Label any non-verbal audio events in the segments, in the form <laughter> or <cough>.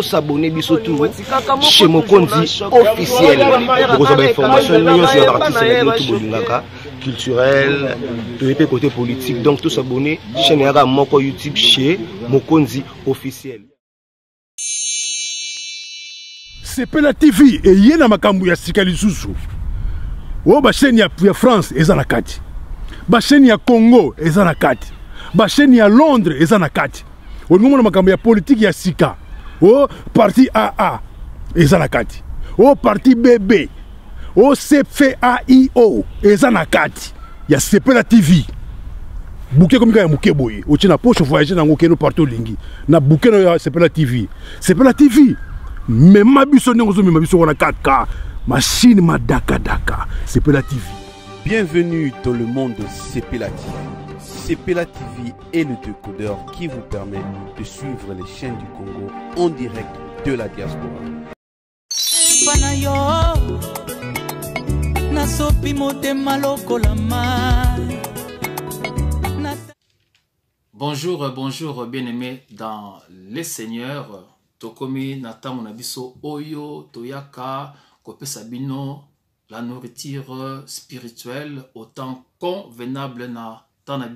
s'abonner biso C'est chez compte officiel okozwa information, nyonso ya baartiste na bino tobolingaka culturel tout mpe côté politique donc tosabone chaîne moi moko youtube chez mokonzi officiel C'est la tv et Yena Makambu ya sika lisusu oyo chaîne ya france eza na kati chaîne ya congo eza na kati chaîne ya londres eza na kati olingi omona makambo ya politique ya sika Oh, parti aa eza na Oh parti bb Oh, cfaio eza na ya sepela tv buke komika ya moke boye otie na poche voyage dans okende parti l'ingi. na bouquet c'est ya sepela tv sepela tv mema biso ndenge ozomema biso wana 4 machine madakadaka sepela tv bienvenue dans le monde de sepela tv c'est TV et le décodeur qui vous permet de suivre les chaînes du Congo en direct de la diaspora. Bonjour, bonjour, bien-aimés dans les seigneurs. Tokomi mon Monabiso Oyo Toyaka Kopesabino, la nourriture spirituelle autant convenable na dans la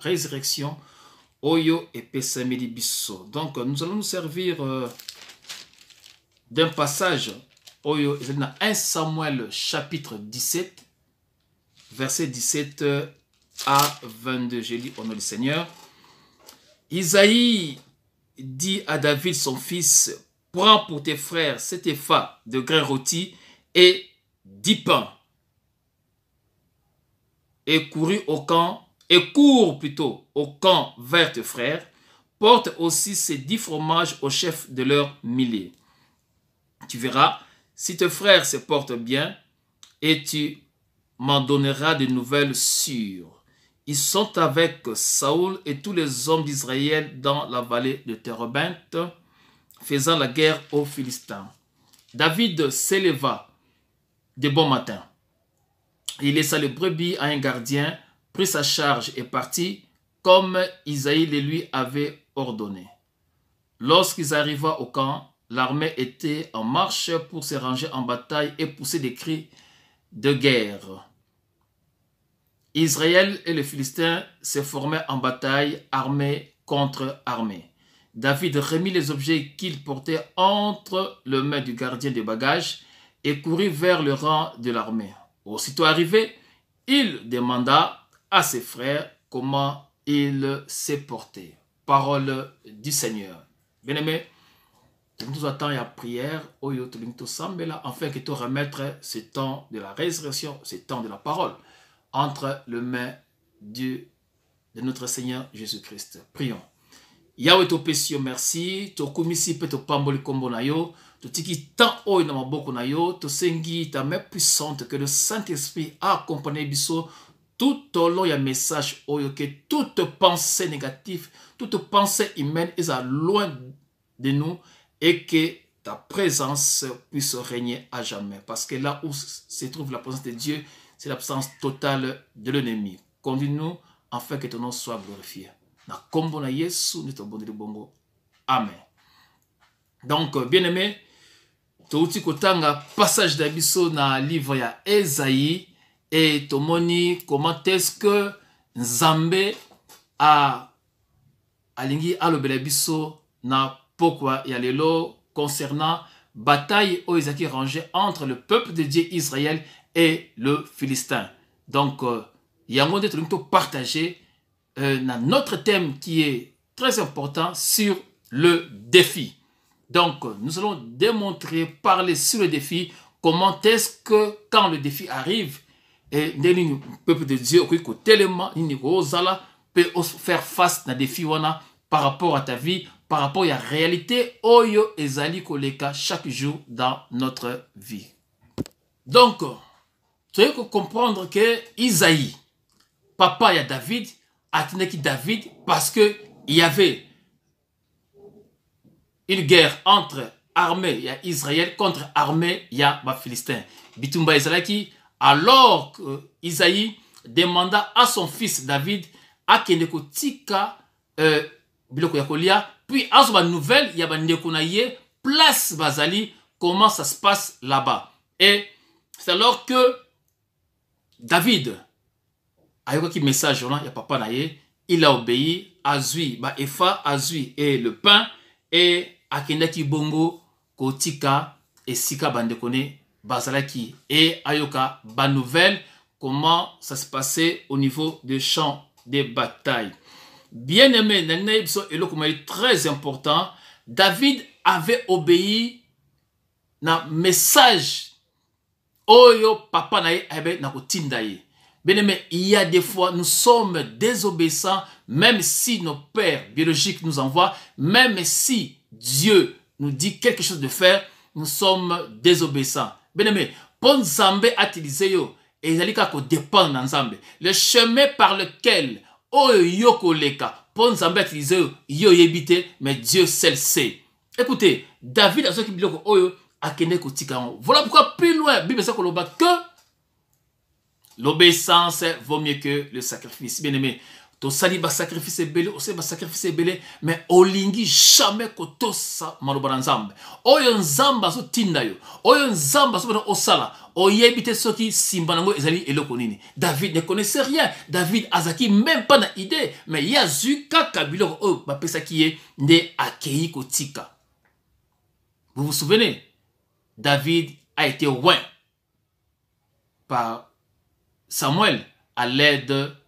résurrection oyo epesameli biso donc euh, nous allons nous servir euh, d'un passage oyo 1 samuel chapitre 17 verset 17 euh, à 22 j'ai dit au nom du seigneur isaïe dit à david son fils prends pour tes frères cet épha de grains rôti et dix pains et courut au camp et cours plutôt au camp vers tes frères, porte aussi ces dix fromages au chef de leur millier. Tu verras si tes frères se portent bien et tu m'en donneras des nouvelles sûres. Ils sont avec Saoul et tous les hommes d'Israël dans la vallée de Terebinthe, faisant la guerre aux Philistins. David s'éleva de bon matin. Il laissa le brebis à un gardien prit sa charge et partit comme Isaïe le lui avait ordonné. Lorsqu'ils arrivaient au camp, l'armée était en marche pour se ranger en bataille et pousser des cris de guerre. Israël et les Philistins se formaient en bataille, armée contre armée. David remit les objets qu'il portait entre les mains du gardien des bagages et courut vers le rang de l'armée. Aussitôt arrivé, il demanda à ses frères comment il s'est porté. Parole du Seigneur. Bien-aimés, nous attendons la prière, afin que tu remettre ce temps de la résurrection, ce temps de la parole, entre les mains du, de notre Seigneur Jésus-Christ. Prions. Yahweh topesi merci tokumisi mpe topambo likombo na yo tiki temps oy na maboko na yo sengi ta main puissante que le saint esprit accompagne biso tout a un message oyo oh, que toute pensée négative toute pensée humaine est à loin de nous et que ta présence puisse régner à jamais parce que là où se trouve la présence de Dieu c'est l'absence totale de l'ennemi conduis-nous afin que ton nom soit glorifié na kombo Yesu bongo amen donc bien aimé touti un passage dans le livre et tomoni comment est-ce que nzambe a alingi à biso na pokwa ya lelo concernant bataille ont été rangé entre le peuple de dieu israël et le philistin donc euh, yango de tout partager euh, notre thème qui est très important sur le défi donc nous allons démontrer parler sur le défi comment est-ce que quand le défi arrive et sommes le peuple de dieu tellement tellement faire peut faire face à des défis par rapport à ta vie par rapport à la réalité oyo ezali koleka chaque jour dans notre vie donc tu comprendre que isaïe papa ya david qui david parce que il y avait une guerre entre armée ya israël contre armée ya Philistin. bitumba alors que Isaïe demanda à son fils David à kotika euh, biloko puis azwa il nouvelle il na place bazali comment ça se passe là-bas et c'est alors que David un message wana ya papa il a obéi à ba efa azwi et le pain et akendaki bongo kotika et sika bandekone. Bazalaki. Et Ayoka, bonne nouvelle, comment ça se passait au niveau des champs de bataille. Bien aimé, est très important. David avait obéi na message oyo papa na eh ben, Bien aimé, il y a des fois, nous sommes désobéissants, même si nos pères biologiques nous envoient, même si Dieu nous dit quelque chose de faire, nous sommes désobéissants bien-aimé nzambe yo le chemin par lequel oyo oh, yo Leka yo yo mais dieu seul sait écoutez david dit que oyo est ko tika. voilà pourquoi plus loin bible que l'obéissance vaut mieux que le sacrifice bien aimé tosali basakrifise ebele osali basakrifise ebele mais olingi jamai kotosa maloba na nzambe oyo nzambe tinda yo oyo nzambe azobena osala oyebite te soki simba nango ezali eloko nini david ne connaissait rien david Azaki même pas na idée me ye azwi kaka biloko oyo bapesaki ye nde akei kotika vous vous souvenez david a été oint par samuel à l'aide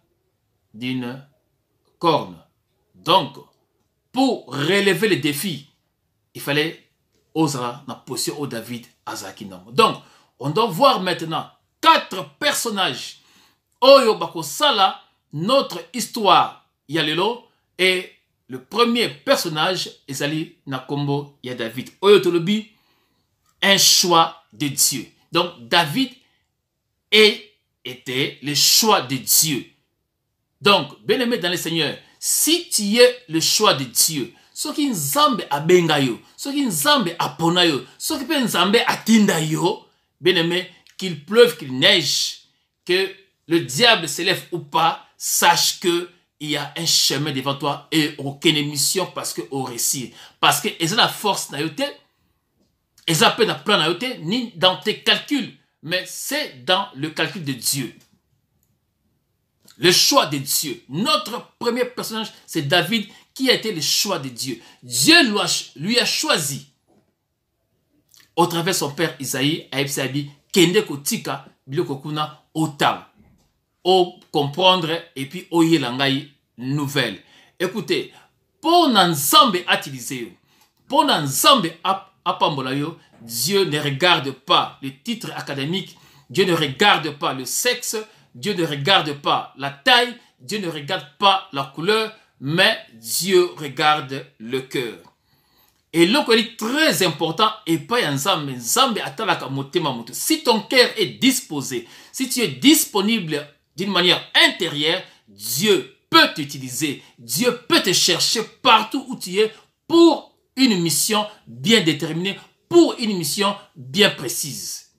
d'une corne. Donc, pour relever le défi, il fallait oser na au David Azakinom. Donc, on doit voir maintenant quatre personnages. Oyo Bakosala, notre histoire Yalelo, et le premier personnage, Ezali Nakombo, David. Oyo Tolobi, un choix de Dieu. Donc, David était le choix de Dieu. Donc, bien-aimé dans le Seigneur, si tu es le choix de Dieu, soki nzambe abenga soki nzambe à soki à yo bien aimé qu'il pleuve qu'il neige que le diable s'élève ou pas sache que il y a un chemin devant toi et aucune émission parce que au récit parce que ont la force na yo pas eza plan ni dans tes calculs mais c'est dans le calcul de dieu le choix de Dieu. Notre premier personnage, c'est David qui a été le choix de Dieu. Dieu lui a, choisi, au travers de son père Isaïe, à Kende Kotika, Bilokokuna, Otam. Au comprendre et puis au yelangaï nouvelle. Écoutez, pour Nanzambe utilisé, pour Nanzambe Dieu ne regarde pas les titres académique, Dieu ne regarde pas le sexe, Dieu ne regarde pas la taille, Dieu ne regarde pas la couleur, mais Dieu regarde le cœur. Et est très important et pas zambé si ton cœur est disposé si tu es disponible d'une manière intérieure dieu peut t'utiliser dieu peut te chercher partout où tu es pour une mission bien déterminée pour une mission bien précise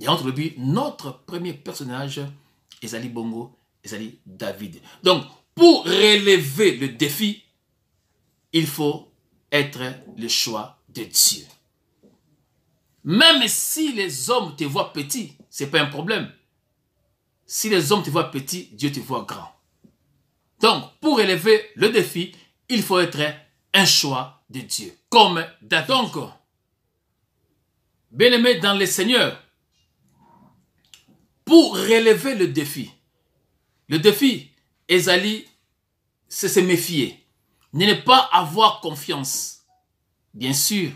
et entre le but, notre premier personnage, Ezali Bongo, Ezali David. Donc, pour relever le défi, il faut être le choix de Dieu. Même si les hommes te voient petit, ce n'est pas un problème. Si les hommes te voient petit, Dieu te voit grand. Donc, pour relever le défi, il faut être un choix de Dieu. Comme Dadonko. bien aimé dans le Seigneur, pour relever le défi. Le défi, est c'est se méfier, ne pas avoir confiance, bien sûr,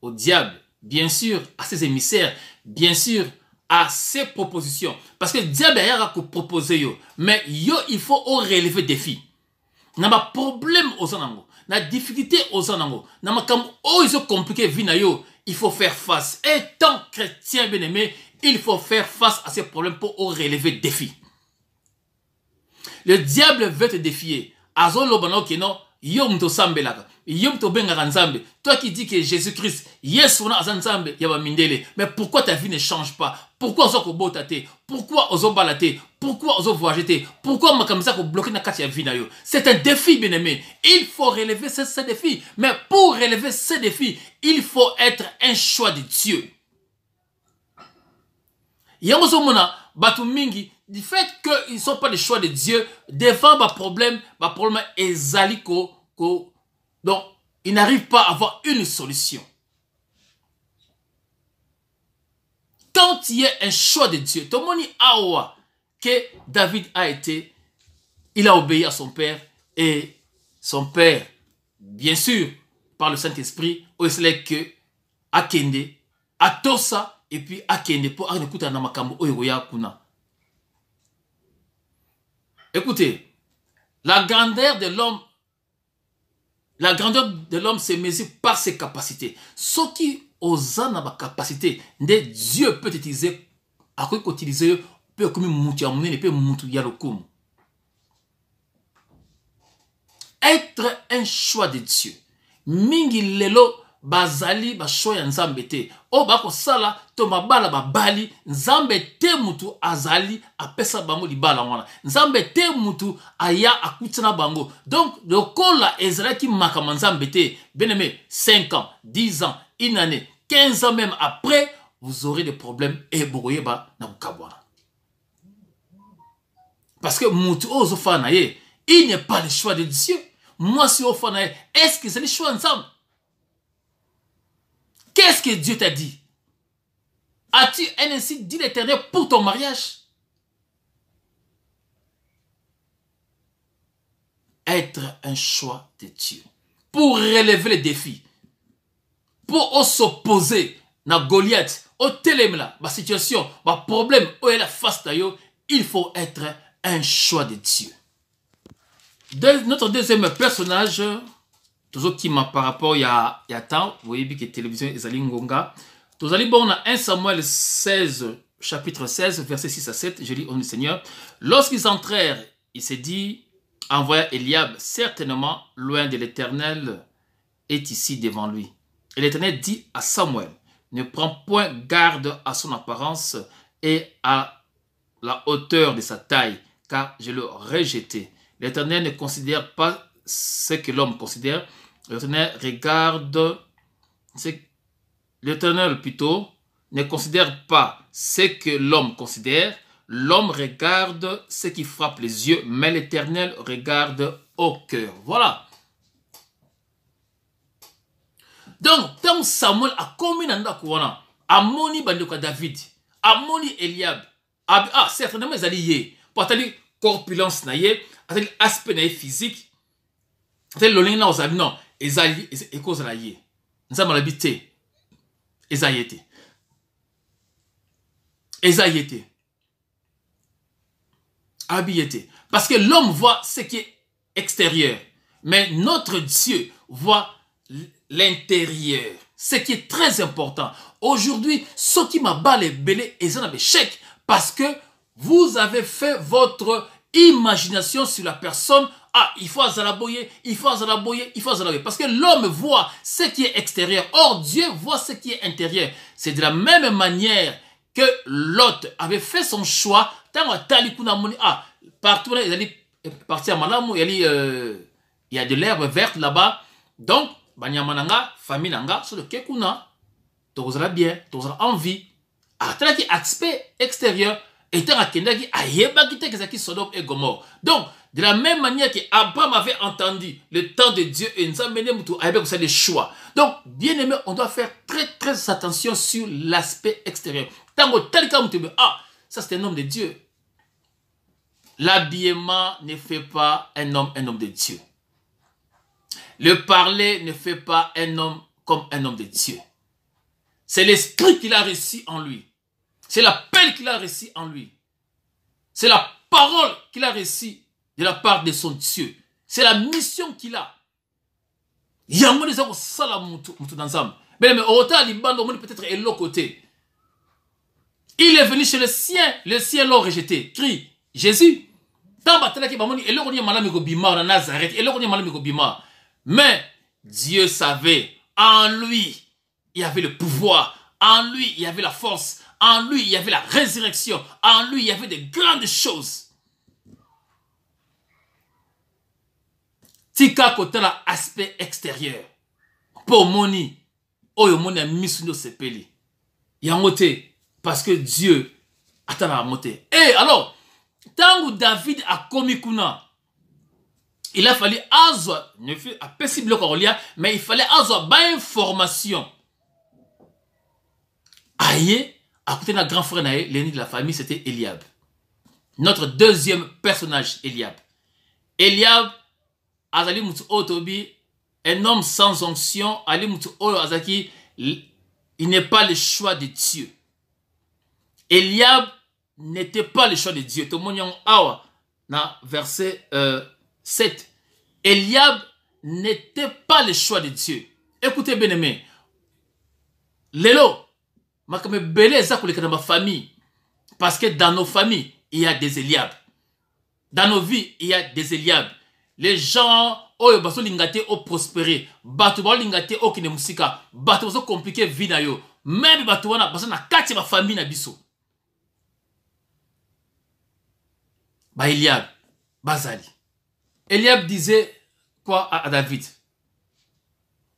au diable, bien sûr, à ses émissaires, bien sûr, à ses propositions. Parce que diable a proposé, mais yo, il faut relever le défi. na problème aux nango la difficulté aux nango na pas oh, comme compliqué vie na yo il faut faire face. Et tant chrétien bien-aimé, il faut faire face à ces problèmes pour relever défi. Le diable veut te défier. yom sambelaka. yom to nzambe toi qui dis que jésus-christ yes on a un ya mais pourquoi ta vie ne change pas pourquoi oza botate? pourquoi ozobala pourquoi vous agitez Pourquoi vous ko bloquer na kati vie C'est un défi bien-aimé. Il faut relever ce, défi, mais pour relever ce défi, il faut être un choix de Dieu. Yango somona batu mingi du fait qu'ils ne sont pas des choix de Dieu devant le problème, ma problème est ko donc ils n'arrivent pas à avoir une solution. Quand il y a un choix de Dieu, tomoni awa que David a été, il a obéi à son père et son père, bien sûr, par le Saint-Esprit, que akende, atosa, et puis akende pour écouter na makambo kuna. Écoutez, la grandeur de l'homme, la grandeur de l'homme se mesure par ses capacités. Ce qui osa ma capacité, Dieu peut utiliser, à utiliser peu comme ya peu être un choix de dieu mingi lelo bazali choix ya nzambe te oyo sala to mabala babali nzambe te mutu azali apesa bango bala wana nzambe te mutu aya akuti bango donc le lokola ezalaki ki nzambe te beneme 5 ans dix ans une année 15 ans même après vous aurez des problèmes et y ba na kokabwana parce que il n'y a il n'est pas le choix de dieu Moi, si est-ce que c'est le choix ensemble? qu'est ce que dieu t'a dit as-tu un ainsi dit l'éternel pour ton mariage être un choix de dieu pour relever les défis pour s'opposer à goliath situation, télé problème oyo la face na il faut être un choix de Dieu. notre deuxième personnage, Toujours qui m'a par rapport vous ya temps que la télévision ezali ngonga Nous On a 1 samuel 16 chapitre 16 verset 6 à 7 je lis au seigneur lorsqu'ils entrèrent il s'est dit envoya eliab certainement loin de l'éternel est ici devant lui et l'éternel dit à samuel ne prends point garde à son apparence et à la hauteur de sa taille car je le rejetais. L'Éternel ne considère pas ce que l'homme considère. L'Éternel regarde L'Éternel plutôt ne considère pas ce que l'homme considère. L'homme regarde ce qui frappe les yeux, mais l'Éternel regarde au cœur. Voilà. Donc, tant Samuel a commis nanda kuwana, amoni moni David, amoni Eliab, ah, ah, certainement ils alliés, po corpulence na ye atali aspect na ye physique atali lolenge na ozali non ezali est ye nzambe alobi te eza ye te eza ye parce que l'homme voit ce qui est extérieur mais notre dieu voit l'intérieur ce qui est très important aujourd'hui qui soki balé belé eza na échec parce que vous avez fait votre imagination sur la personne. Ah, il faut azalaboyer, il faut azalaboyer, il faut azalaboyer. Parce que l'homme voit ce qui est extérieur. Or, Dieu voit ce qui est intérieur. C'est de la même manière que Lot avait fait son choix. Ah, partout, il à euh, il y a de l'herbe verte là-bas. Donc, banyamananga, Faminanga, sur le kekuna, tu bien, tu envie. Ah, aspect extérieur et égomor. donc de la même manière que Abraham avait entendu le temps de Dieu et nous a mené ça les choix. Donc, bien aimé, on doit faire très très attention sur l'aspect extérieur. Tango tel cas, ah, ça c'est un homme de Dieu. L'habillement ne fait pas un homme un homme de Dieu. Le parler ne fait pas un homme comme un homme de Dieu. C'est l'esprit qu'il a reçu en lui. C'est l'appel qu'il a reçu en lui. C'est la parole qu'il a reçue de la part de son Dieu. C'est la mission qu'il a. il est venu chez le sien le sien l'a rejeté cri jésus mais dieu savait en lui il y avait le pouvoir en lui il y avait la force en lui, il y avait la résurrection. En lui, il y avait de grandes choses. tika la aspect extérieur Pour moni oyo moni a nos nde Il a monté parce que dieu a la montée. Et eh, alors tant que david a commis kuna il a fallu ne mais il fallait ba information. aye à côté de notre grand frère Naé, de la famille, c'était Eliab. Notre deuxième personnage, Eliab. Eliab, Azali un homme sans onction, Ali Azaki, il n'est pas le choix de Dieu. Eliab n'était pas le choix de Dieu. Tomonion verset 7. Euh, Eliab n'était pas le choix de Dieu. Écoutez bien aimé. Lélo, makambo ebele eza koleka na famille parce que dans nos familles il y a des Eliab dans nos vies il y a des Eliab les gens oyo oh, bazolinga te oprospérer oh, bato bazolinga te okende oh, mosika bato bazokomplike vie na yo Même bato wana baso na kati ma famille na biso ba Eliab, bazali. Eliab disait quoi à David?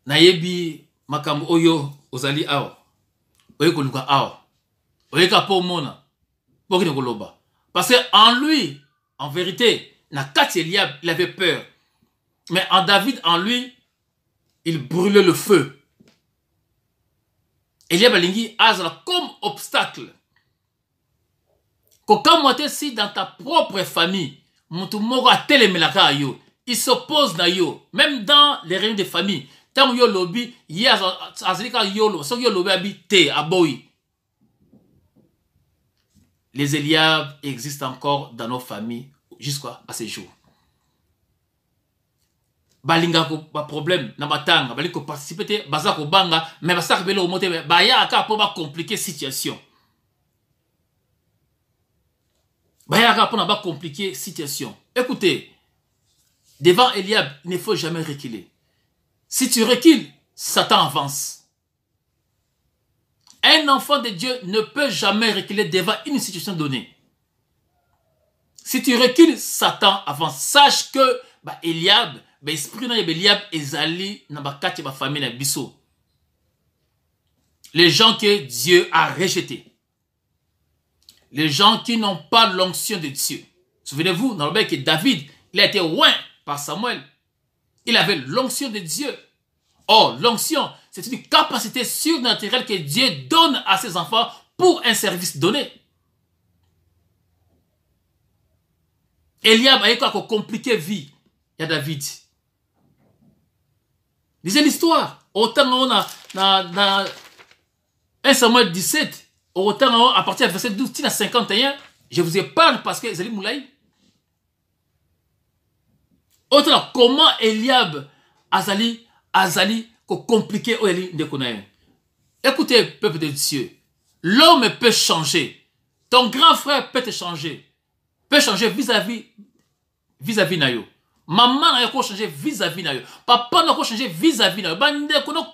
Nayebi makambo oyo ozali awa oye awa oyeka mpo omona bokende koloba parce qu'en en lui en vérité na kati eliab il avait peur mais en david en lui il brûlait le feu eliab alingi azala comme obstacle kokamwa te si dans ta propre famille moto moko atelemelaka yo il s'oppose na yo même dans les réunions de famille ntango yo lobi ye azali kaka yo oloba soki yo lobi abi te aboyi les Eliab existent encore dans nos familles jusqu'à ce jour. balinga ko ba problème na batanga bali ko participer te baza ko banga mais ba ko bele omote ba ya ka po ba compliquer situation ba ya ka po na ba compliquer situation écoutez devant Eliab il ne faut jamais reculer si tu recules, Satan avance. Un enfant de Dieu ne peut jamais reculer devant une situation donnée. Si tu recules, Satan avance. Sache que bah, Eliab, bah, esprit dans Eliab, Ezali, et ma famille, Les gens que Dieu a rejetés. Les gens qui n'ont pas l'onction de Dieu. Souvenez-vous, dans le que David, il a été par Samuel. Il avait l'onction de Dieu. Or, l'onction, c'est une capacité surnaturelle que Dieu donne à ses enfants pour un service donné. Eliab a eu quoi compliqué vie. Il y a David. Lisez l'histoire. Autant on a, dans 1 Samuel 17, autant on, à partir de verset 12 à 51, je vous ai parlé parce que Zélie Moulaï, Autrement, comment eliab azali azali kokomplike Eli Oeli ne écoutez peuple de dieu l'homme peut changer ton grand frère peut te changer peut changer vis-à-vis vis-à-vis Nayo maman na pas changé vis-à-vis Nayo papa na changé vis-à-vis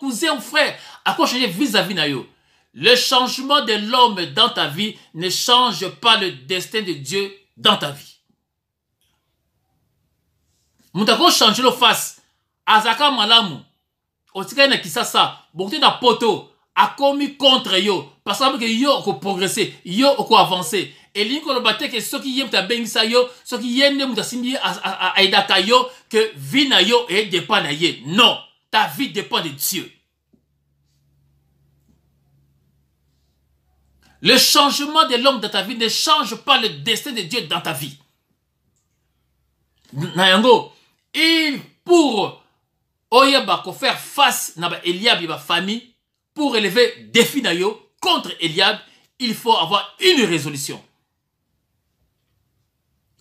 cousin frère changé vis-à-vis Nayo le changement de l'homme dans ta vie ne change pas le destin de dieu dans ta vie changer de face Azaka malamu otikali na kisasa bokuti na a commis contre yo parce que yo okoprogresse yo Et l'inko le te ke soki yem ta sa yo soki ye nde moto à yo que vie na yo dépend na non ta vie dépend de dieu Le changement de l'homme dans ta vie ne change pas le destin de Dieu dans ta vie. Nayango, et pour faire face à Eliab et sa famille pour élever défi contre Eliab, il faut avoir une résolution.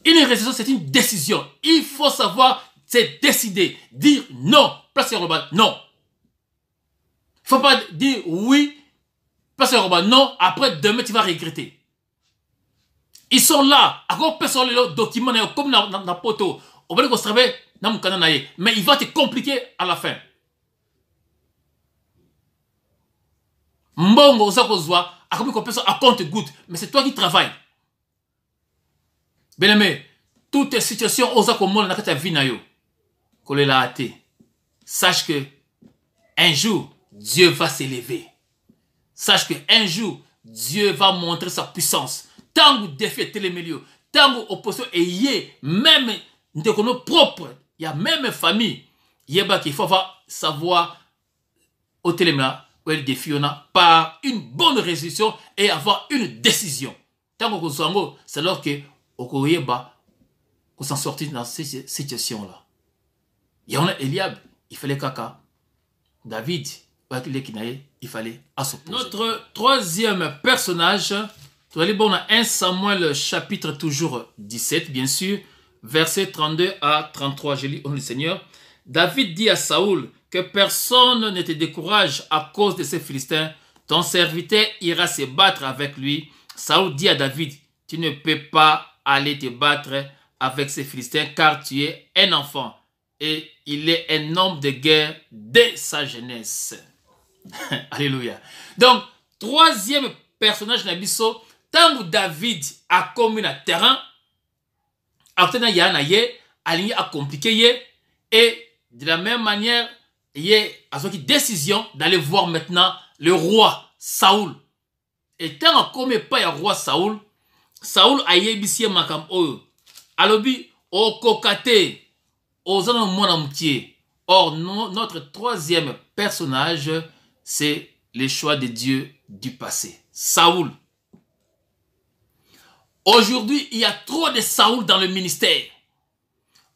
Une résolution, c'est une décision. Il faut savoir se décider, dire non, place Roba, non. Faut pas dire oui, place Robin. non, après demain tu vas regretter. Ils sont là, à quoi personne les documents comme la photo, On va les conserver mais il va te compliquer à la fin. mbongo combien qu'on peut compte compte goutte mais c'est toi qui travaille bien-aimé toute situation oza komona na dans ta vie sache que un jour dieu va s'élever sache que un jour dieu va montrer sa puissance Tant vous défiez que les milieux. Tant que vous opposition ayez même de nos propre il y a même une famille Yeba qu'il faut savoir au téléma ou elle a par une bonne résolution et avoir une décision. Tant que vous c'est alors que qu'on s'en sortit dans cette situation là. Il y en a Eliab, il fallait kaka. David, il fallait assoposer. Notre troisième personnage, tu vas un bon a 1 Samuel chapitre toujours 17 bien sûr. Verset 32 à 33, je lis nom du Seigneur. David dit à Saoul que personne ne te décourage à cause de ces Philistins. Ton serviteur ira se battre avec lui. Saoul dit à David, tu ne peux pas aller te battre avec ces Philistins car tu es un enfant et il est un homme de guerre dès sa jeunesse. <laughs> Alléluia. Donc, troisième personnage Nabiso, tant que David a commis le terrain, akutena ya na ye à compliquer ye et de la même manière ye qui décision d'aller voir maintenant le roi saoul et tant ntango comme pas le roi saoul saoul ayebisi ye makam oyo alobi o kokate oza na mwana or notre troisième personnage c'est le choix de dieu du passé saoul Aujourd'hui, il y a trop de Saoul dans le ministère.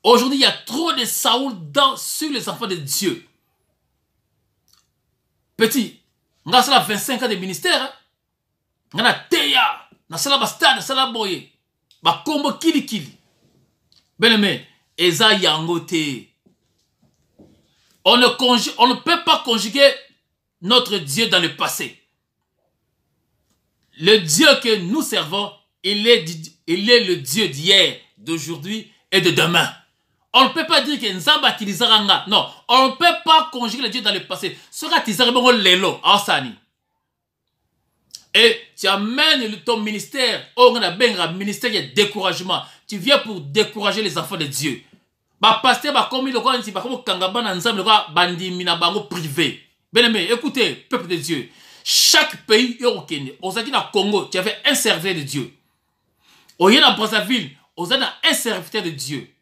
Aujourd'hui, il y a trop de Saoul dans, sur les enfants de Dieu. Petit, on a 25 ans de ministère. Hein. On a Teya, on a Bastard, cela Boye. On a Combo Kili Kili. Ben aimé, Eza Yangote. On ne, on ne peut pas conjuguer notre Dieu dans le passé. Le Dieu que nous servons il est, le Dieu d'hier, d'aujourd'hui et de demain. On ne peut pas dire que Nzamba Kilizaranga. Non, on ne peut pas conjuguer le Dieu dans le passé. Sera Tizarabongo Lelo, Asani. Et tu amènes ton ministère, Benga, ministère de découragement. Tu viens pour décourager les enfants de Dieu. Bah, pasteur, bah, comme le dit, comme Kangaba, Nzamba, le bandi, minabango privé. Bien aimé, écoutez, peuple de Dieu. Chaque pays, il y a au Congo, tu avais un serviteur de Dieu oye na brazzaville on a un serviteur de dieu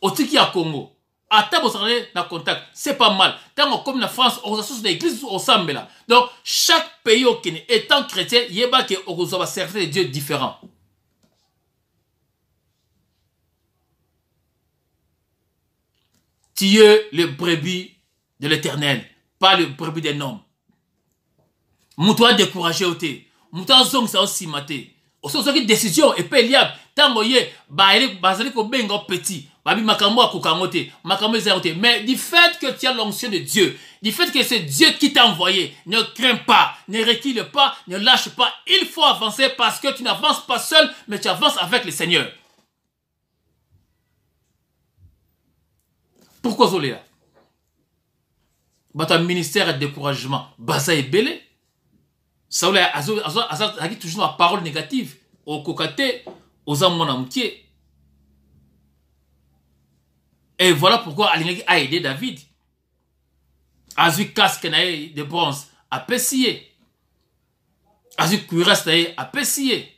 Au Tiki à congo ata bozalale na contact c'est pas mal ntango comme la france on a une église ensemble. donc chaque pays étant chrétien yeba ke un serviteur de dieu différent tu es le brebis de l'éternel pas le brebis d'un homme découragé au thé. te moto ça aussi maté une décision epai eliab ntango ye bazali kobenga petit babi makambo akoka yango makambo eza petit. mais du fait que tu as l'onction de dieu du fait que c'est dieu qui t'a envoyé ne crains pas ne recule pas ne lâche pas il faut avancer parce que tu n'avances pas seul mais tu avances avec le seigneur pourquoi là bah ton ministère de découragement et belé Saoul a toujours à parole négative au kokate aux hommes et voilà pourquoi a aidé david Azu casque casque de bronze a Azu Azu cuirasse à ye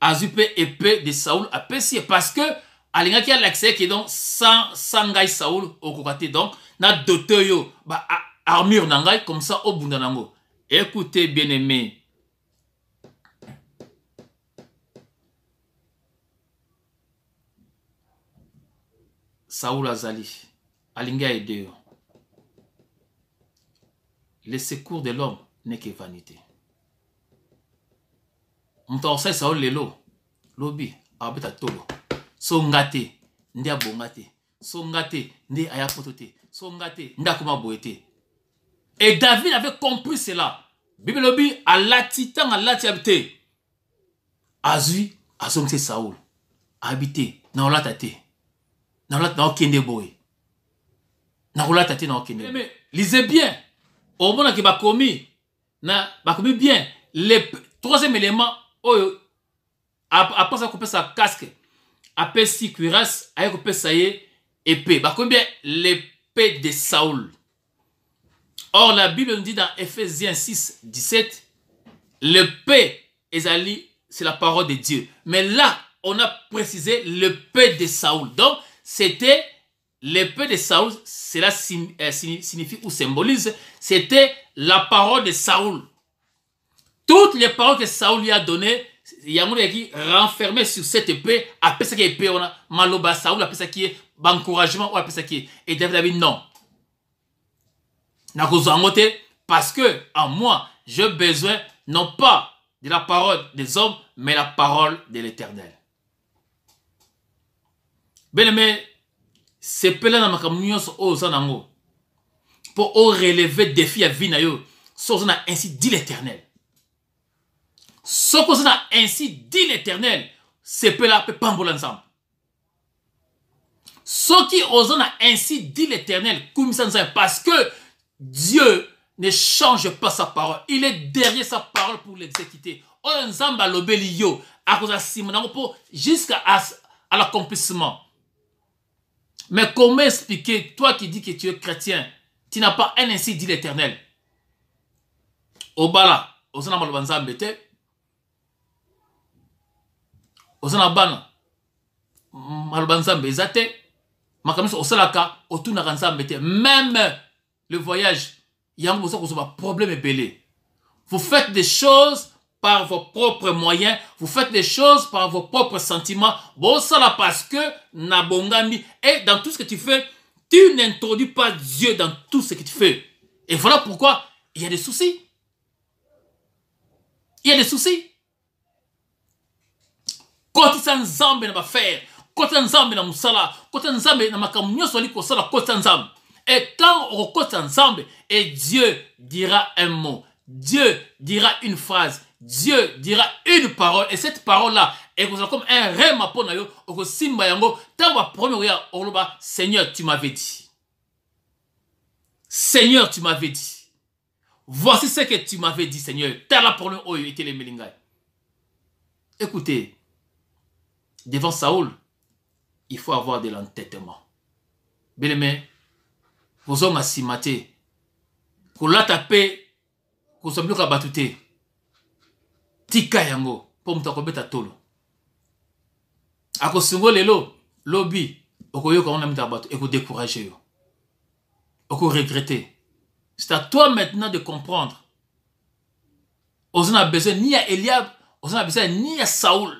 A ye épée de Saoul à parce que l'accès qui est donc sans, sans ngai saul au kokate. donc na doteyo, oyo armure na comme ça au Bundanango. Écoutez, bien aimé Saoul Azali, Alinga et Le secours de l'homme n'est que vanité. mtonse saoul lelo lobi abeta tolo songa ndia nde abonga ndia te nde aya poto et David avait compris cela. Bible dit titan, à la habité. Azui c'est Saul habité na olata te. Na dans na okende boy. Na là, te na okende. Eh, mais lisez bien. Au moment qui il a commis bien le troisième élément oh, après ça coupé sa casque après si cuirasse a coupé sa épée commis bien l'épée de Saoul. Or, la Bible nous dit dans Ephésiens 6, 17, le paix, Esali c'est la parole de Dieu. Mais là, on a précisé le paix de Saoul. Donc, c'était le paix de Saoul, cela euh, signifie ou symbolise, c'était la parole de Saoul. Toutes les paroles que Saoul lui a données, mot qui renfermé sur cette paix. après ça qui est paix, on a Maloba Saoul, après ça qui est encouragement, qui Et David a non parce que en moi j'ai besoin non pas de la parole des hommes mais la parole de l'éternel bien-aimé peut-être na ma communion, c'est pour relever relever défis défi à vie c'est yo ainsi dit l'éternel Ce qu'on a ainsi dit l'éternel c'est pas pambola Ce qui qui a ainsi dit l'éternel comme ça parce que Dieu ne change pas sa parole. Il est derrière sa parole pour l'exécuter. On nzamba lobeli yo à cause jusqu'à à, l'accomplissement. Mais comment expliquer toi qui dis que tu es chrétien, tu n'as pas un ainsi dit l'Éternel. Obala, ozana maloba mbete. Osana Ozana bana maloba nzambe ezate. osalaka Même le voyage, y a un problème Vous faites des choses par vos propres moyens, vous faites des choses par vos propres sentiments. Bon là parce que nabongami et dans tout ce que tu fais, tu n'introduis pas Dieu dans tout ce que tu fais. Et voilà pourquoi il y a des soucis. Il y a des soucis. kotisa nzambe na bafere kotisa quest na tu tu na ali kosala et quand on ensemble, et Dieu dira un mot, Dieu dira une phrase, Dieu dira une parole, et cette parole-là, est comme un rêve, tant premier Seigneur, tu m'avais dit. Seigneur, tu m'avais dit. Voici ce que tu m'avais dit, Seigneur. Écoutez, devant Saoul, il faut avoir de l'entêtement. Bien vous nsima te Vous la tapé, que vous avez tika yango tolo avez mis lobi vous qu'on vous yo regrette. c'est à toi maintenant de comprendre a na besoin ni à eliab oza besoin ni à saul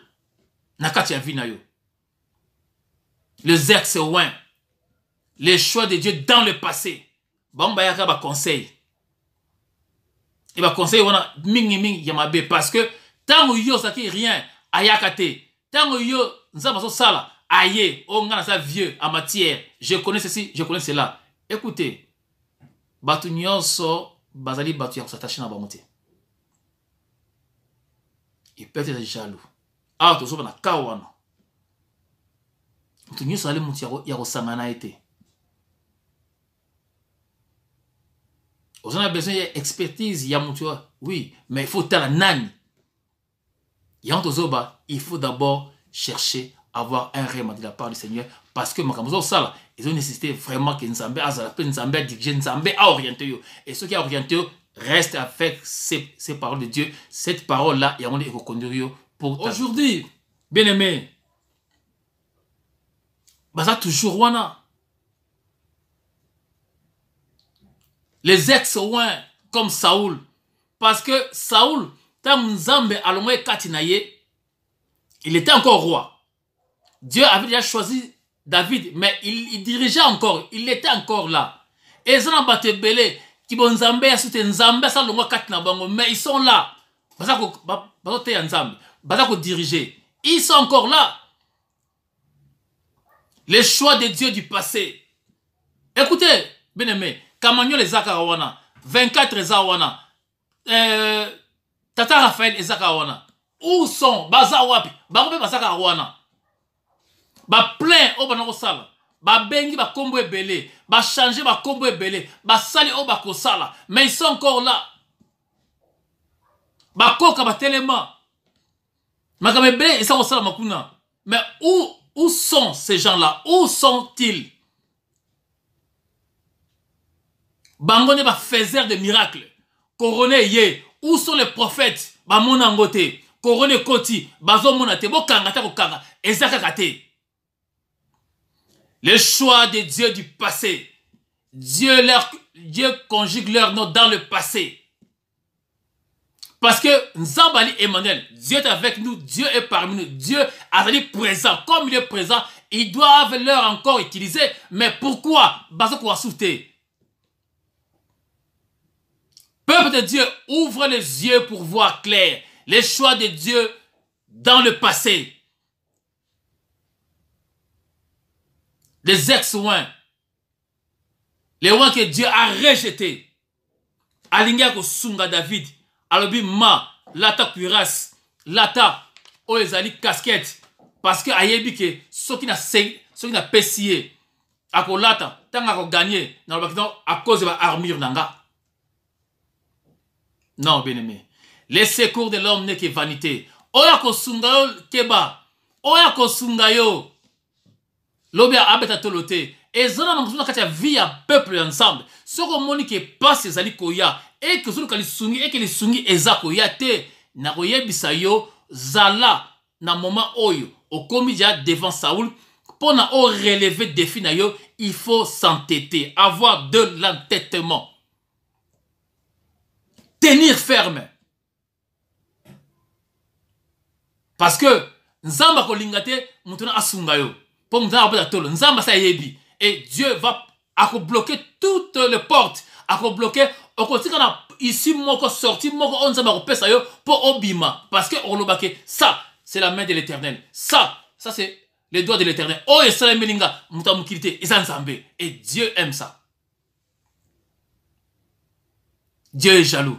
na kati Vous Le yo le loin les choix de Dieu dans le passé bah, Il va conseiller. Bah, mingi mingi ya parce que tant yo rien ayaka Tant que yo ça là, aye on ça vieux en matière je connais ceci je connais cela écoutez so, bazali ya na ah, ya jaloux na ya On a besoin d'expertise, il y a oui, mais il faut être nan. Il faut d'abord chercher à avoir un rêve de la part du Seigneur parce que Makamozo ça, ils ont nécessité vraiment que à nous Nzambé a nous orienté. Et ceux qui ont orienté restent avec ces, ces paroles de Dieu. Cette parole-là, il y a un pour Aujourd'hui, bien aimé, y a toujours wana. les ex rois comme Saoul. Parce que Saoul, il était encore roi. Dieu avait déjà choisi David, mais il, dirigeait encore, il était encore là. Ezra là, mais ils sont là. diriger. Ils sont encore là. Les choix des dieux du passé. Écoutez, bien aimés, kamagnol eza wana 24 Zawana, wana euh, tata rafael sont kaka wana sont baza wapi bango mpe baza kaka bengi baplein oyo belé, kosala babengi bakombo ebele belé, bakombo ebele au oyo bakosala mais ils sont encore là bakoka batelema ils sont au sala makuna. mais où, où sont ces gens là où sont-ils bango va faire de miracles. Corone ye où sont les prophètes bamona bazomona kaka le choix des dieux du passé dieu, leur, dieu conjugue leur nom dans le passé parce que Nzambali emmanuel dieu est avec nous dieu est parmi nous dieu a été présent comme il est présent ils doivent leur encore utiliser mais pourquoi bazokowa Peuple de Dieu, ouvre les yeux pour voir clair les choix de Dieu dans le passé. Les ex rois les rois que Dieu a rejetés. Alinga sunga David, alobi ma, lata cuirasse, lata Oezali ezali casquette parce que ayebi ke soki na soki lata, tant akolata ntango akoganye na à cause de de nanga. Non, bien-aimé. Les secours de l'homme n'est que vanité. Oya sungayo yo keba. Oya kosunga yo. Lobia abeta tolote. ezana na mosuna kati vie à peuple ensemble Soko moni ke pasi ezali koya eke ozoluka et eke il eza koya te nakoyebisa bisayo, zala na moment oyo komi ya devant saul pour relever relever na yo il faut s'entêter avoir de l'entêtement tenir ferme parce que Nzamba dieu va bloquer toutes les portes bloquer okotika ici ici moko sorti moko yo obima parce que ça c'est la main de l'éternel ça ça c'est les doigts de l'éternel oh et dieu aime ça dieu est jaloux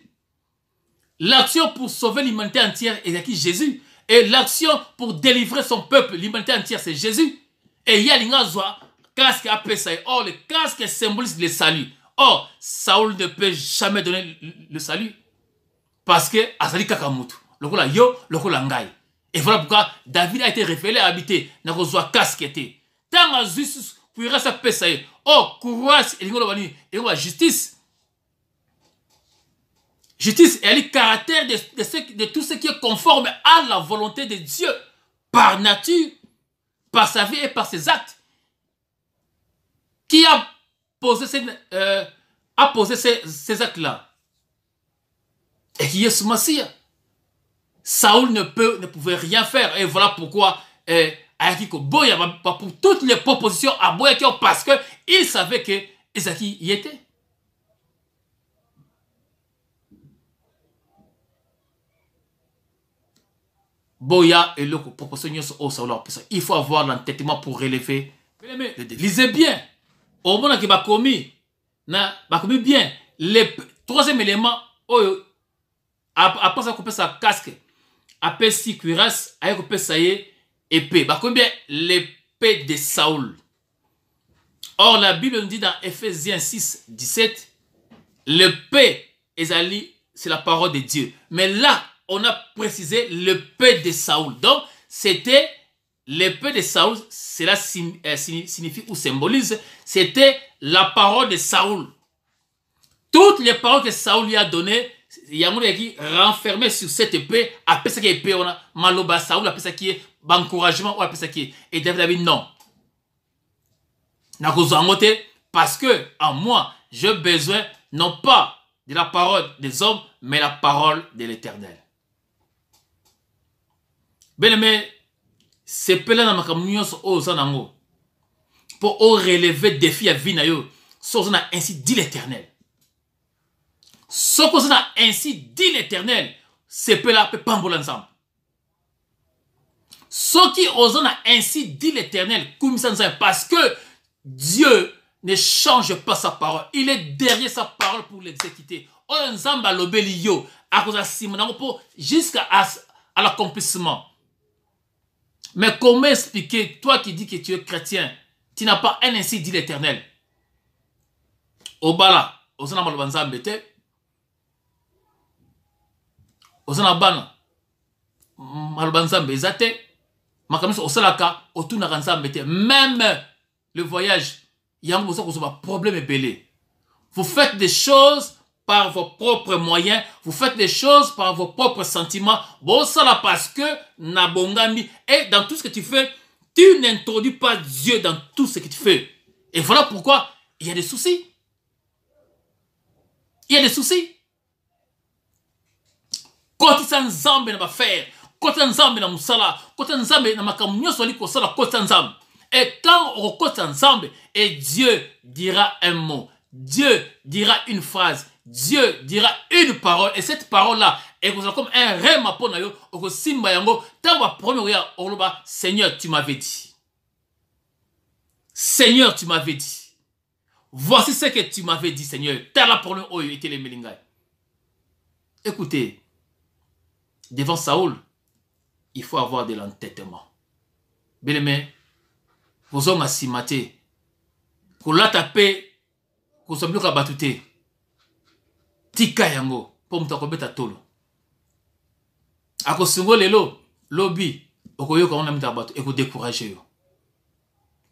L'action pour sauver l'humanité entière est qui Jésus. Et l'action pour délivrer son peuple, l'humanité entière, c'est Jésus. Et y a il Yalingazwa, casque à Or, le casque symbolise le salut. Or, Saoul ne peut jamais donner le salut. Parce que Azali Kakamut, le la yo, le kola ngai. Et voilà pourquoi David a été révélé à habiter. un casque Tant que Jésus, pour sa paix, ça Or, courage, et a justice. Justice est le caractère de, tout ce qui est conforme à la volonté de Dieu par nature, par sa vie et par ses actes. Qui a posé ces, euh, actes-là Et qui est ce Messie Saoul ne, peut, ne pouvait rien faire. Et voilà pourquoi euh, Ayakiko Boya, pour toutes les propositions à Boya, parce qu'il savait que Isaki y était. boya il faut avoir l'entêtement pour relever lisez bien Au va commis, na commis bien le troisième élément oh, après ça sa casque si cuirasse aye et y épée combien bien l'épée de Saul. or la bible nous dit dans ephésiens 6 17 l'épée c'est la parole de dieu mais là on a précisé le l'épée de Saoul. Donc, c'était le l'épée de Saoul, cela euh, signifie ou symbolise, c'était la parole de Saoul. Toutes les paroles que Saoul lui a données, il a qui renfermé sur cette épée est épée a maloba saoul encouragement ou après ça qui est. et david dit non parce que en moi j'ai besoin non pas de la parole des hommes mais la parole de l'éternel bien-aimé sepela na makambo nyonso oyo oza pour oh, relever des défis à vie na yo so on a ainsi dit l'éternel soki oza a ainsi dit l'éternel sepela mpe ensemble. Ce qui oh, a a ainsi dit l'éternel parce que dieu ne change pas sa parole il est derrière sa parole pour l'exécuter On oh, a yo akozala jusqu'à l'accomplissement mais comment expliquer, toi qui dis que tu es chrétien, tu n'as pas un ainsi dit l'éternel Obala, ozana maloba Mbete, te oza na bana maloba osalaka Otuna nzambe Mbete, même le voyage yango boza un problème épelé. vous faites des choses par vos propres moyens, vous faites des choses par vos propres sentiments. Bon, ça là parce que Nabongami et dans tout ce que tu fais, tu n'introduis pas Dieu dans tout ce que tu fais. Et voilà pourquoi il y a des soucis. Il y a des soucis. kotisa na quand ensemble et quand ensemble. et dieu dira un mot dieu dira une phrase Dieu dira une parole et cette parole-là est comme un rêve, à nous. seigneur tu m'avais dit seigneur tu m'avais dit voici ce que tu m'avais dit seigneur les écoutez devant saoul il faut avoir de l'entêtement vos vos Vous te kolata pour tapé, biloko ya bato battu tika yango mpo ta akobeta tolo akosungo lelo lobi okoyoka na mitaka bato ekodécourage yo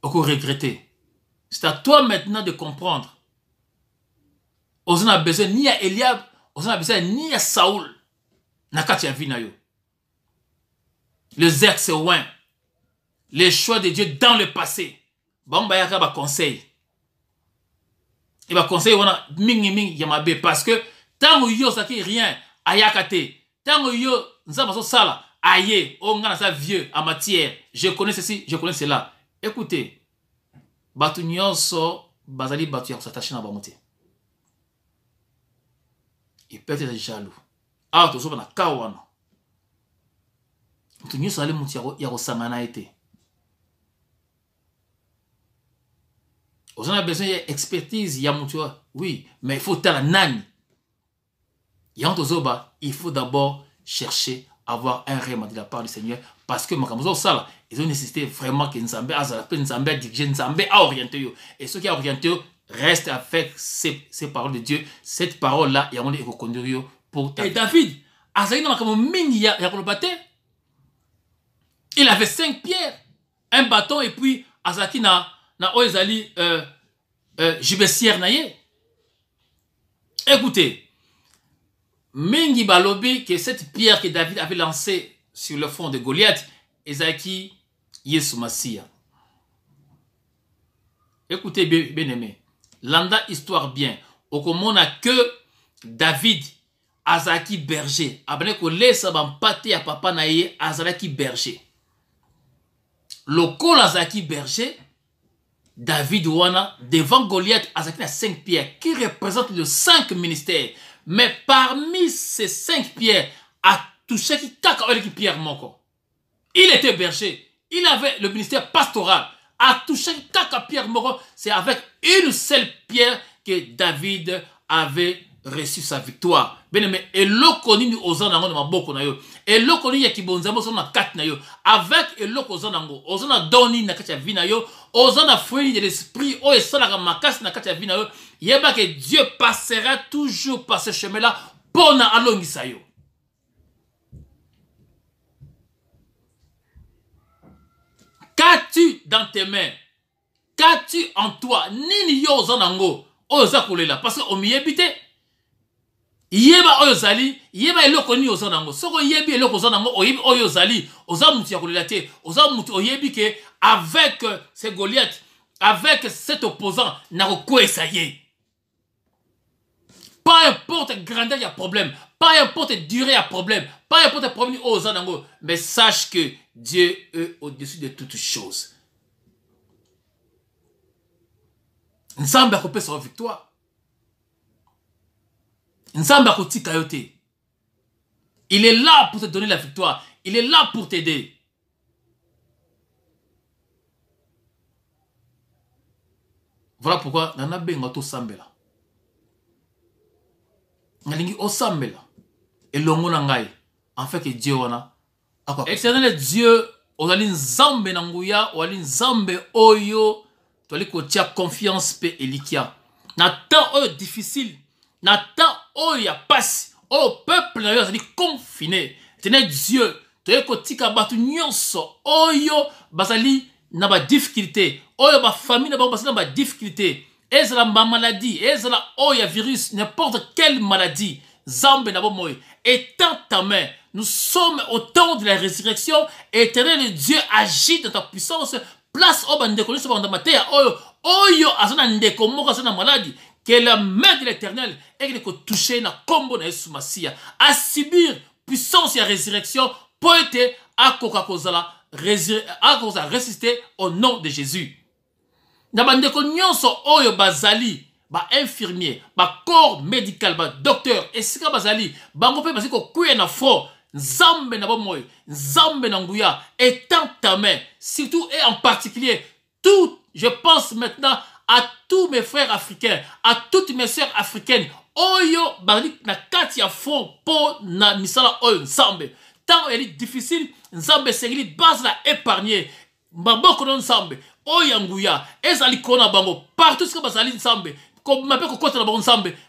okoregrete c'est à toi maintenant de comprendre oza na besoin ni à eliab oza na besoin ni ya saul na kati ya vi na yo les exewin les choix de dieu dans le passé bango ba conseil e baconseil wana mingi ya mabe parce que que yo qui rien ayakate tant que yo nzambe sala aye on ngai sa vieux en matière je connais ceci je connais cela écoutez bato nyonso bazali batu ya kosatache na bango peut être eza jaloux awa ah, tozoba na ka wana moto nyonso azali moto ya kosangana ye été On a besoin d'expertise, oui, mais il faut être nan. Il faut d'abord chercher à avoir un rêve de la part du Seigneur parce que ils ont nécessité vraiment que Nzambé dit que a orienté. Et ceux qui ont orienté restent avec ces, paroles de Dieu. Cette parole-là, ils ont reconduit pour ta Et David, il avait cinq pierres, un bâton et puis Azakina na à ezali euh, euh, naye. écoutez mingi balobi que cette pierre que david avait lancée sur le front de goliath Ezaki yesu Masia. écoutez bien aimé landa histoire bien a que david Azaki berger les a a ya papa Naye. Azaki berger Loko Azaki berger David Wana, devant Goliath, a la 5 pierres, qui représente les 5 ministères. Mais parmi ces 5 pierres, a touché qui avec Pierre Moko. Il était berger. Il avait le ministère pastoral. a touché qui Pierre Moko, c'est avec une seule pierre que David avait reçu sa victoire. Bien aimé, et connue aux ans dans ma boko eloko nini ya kibonzambe oza na kati na yo avec eloko oza nango doni na don nini na yo oza na de l'esprit oyo esalaka makasi na kati ya na yo yeba dieu passera toujours par ce chemin là Pona na alongisa yo Qu'as-tu dans tes mains Qu'as-tu en toi Nini yo oza nango oza kolela parce que omiyebi te yeba oyo ozali yeba eloko nini oza nango soki oyebi eloko oza nango oyebi oyo ozali oza motu ya kolela te oza motu oyebi ke avec ce goliath avec cet opposant nakokwesa ye pas importe grandeur ya problème pas importe durée ya problème pas importe problème oyo oza nango mais sache que dieu est au-dessus de toute chose nzambe akopesa wa victoire il est là pour te donner la victoire il est là pour t'aider voilà pourquoi na nabenga o Zambela, osambela l'ongo na ngai fait que dieu wana Éternel dieu ozali nzambe na nguya ozali nzambe oyo tu confiance pe elikia na temps difficile na o oh, oyo ya pasi au oh, peuple na yo dit confiné Tenez dieu toyei kotika batu nyonso oyo oh, bazali na badifficulté oyo famille na pas naba na badifficulté ezala maladie, ezala oyo ya virus n'importe quelle maladie Zambe na bomoi étant ta main nous sommes au temps de la résurrection éternel dieu agit de ta puissance place au bandeko nyonso bandama oyo oyo aza ndeko que la main de l'éternel aile toucher na combo na yesu à subir puissance et résurrection mpo ete akoka à akozala résister au nom de jésus na bandeko nyonso oyo bazali infirmier ba corps médical badocteur esika bazali bango parce bazali kokweya na fort nzambe na bomoi nzambe na nguya étend ta main surtout et en particulier tout je pense maintenant à tous mes frères africains, à toutes mes sœurs africaines, oyo bali na katia ya fond po na misala oyo Tant elle est difficile nzambe esengeli base la épargne maboko na nzambe oyo ezali likolo na bango partout sika bazali Comme kobima mpe kokota na bango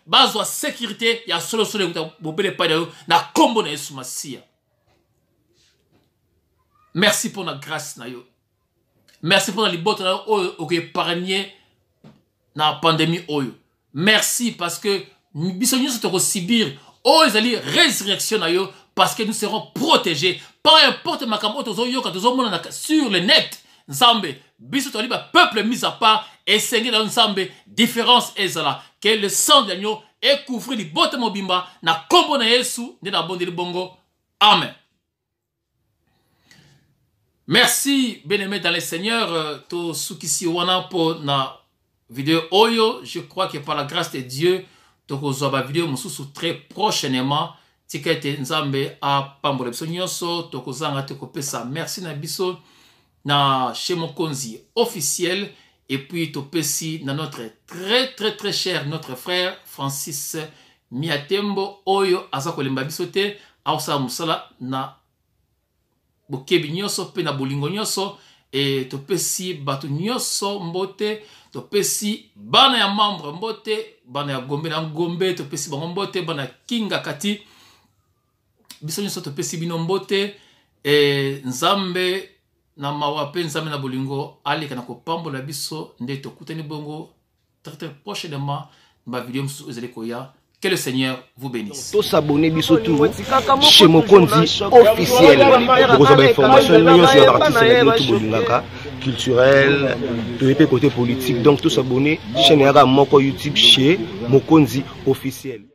base wa sécurité ya solosolo ekuta bobele epai na yo na combo na yesu merci pour la grâce na yo merci pour la liberté na yo oyo na pandémie oyo merci parce que biso nyonso recevoir oyo ezali résurrection na parce que nous serons protégés peu importe makambo oyo tozoyoka sur le net nzambe biso toliba peuple mis à part et na dans nzambe différence ezala que le sang de l'agneau ekouvri libota mobimba na nkombo na yesu nde nabondeli bongo amen merci bien aimé dans le seigneur euh, tosukisi wana po na vidéo oyo je crois que par la grâce de dieu vidéo mon sous très prochainement tika à nzambe apambola donc nyonso tokozanga te ça merci na biso na mon mokonzi officiel et puis si na notre très très très cher notre frère francis miatembo oyo asa kolemba biso te aosala mosala na bokebi pe mpe na bolingo et e topesi bato nyoso mbote topesi bana ya membre mbote bana ya gombe na gombe topesi bango mbote bana ya kinga kati biso nyonso topesi bino mbote e, nzambe na mawa mpe nzambe na bolingo aleka na kopambola biso nde tokutani bongo très très prochainement na bavideo mosusu ezali koya Que le Seigneur vous bénisse. Tous abonnés surtout chez Mokondi officiel. Pour information, nous sommes artistes et nous culturel, côté politique. Donc, tous abonnés, chaîne YouTube chez Mokonzi officiel.